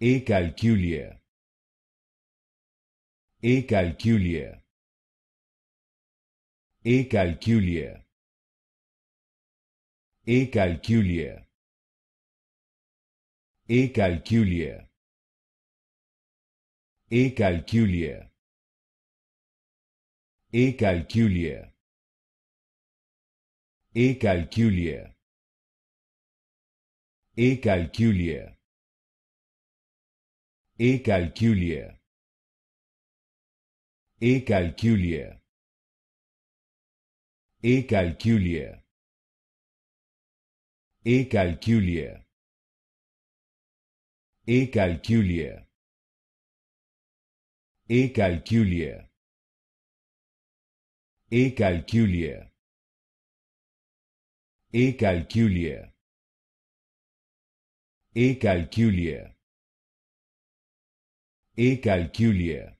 E calculia. E calculia. E calculia. E calculia. E calculia. E calculia. E calculia. E calculia. A calculia. E calculia. E calculia. E calculia. E calculia. E calculia. E calculia. E calculia. E calculia. A calculia. E. calculea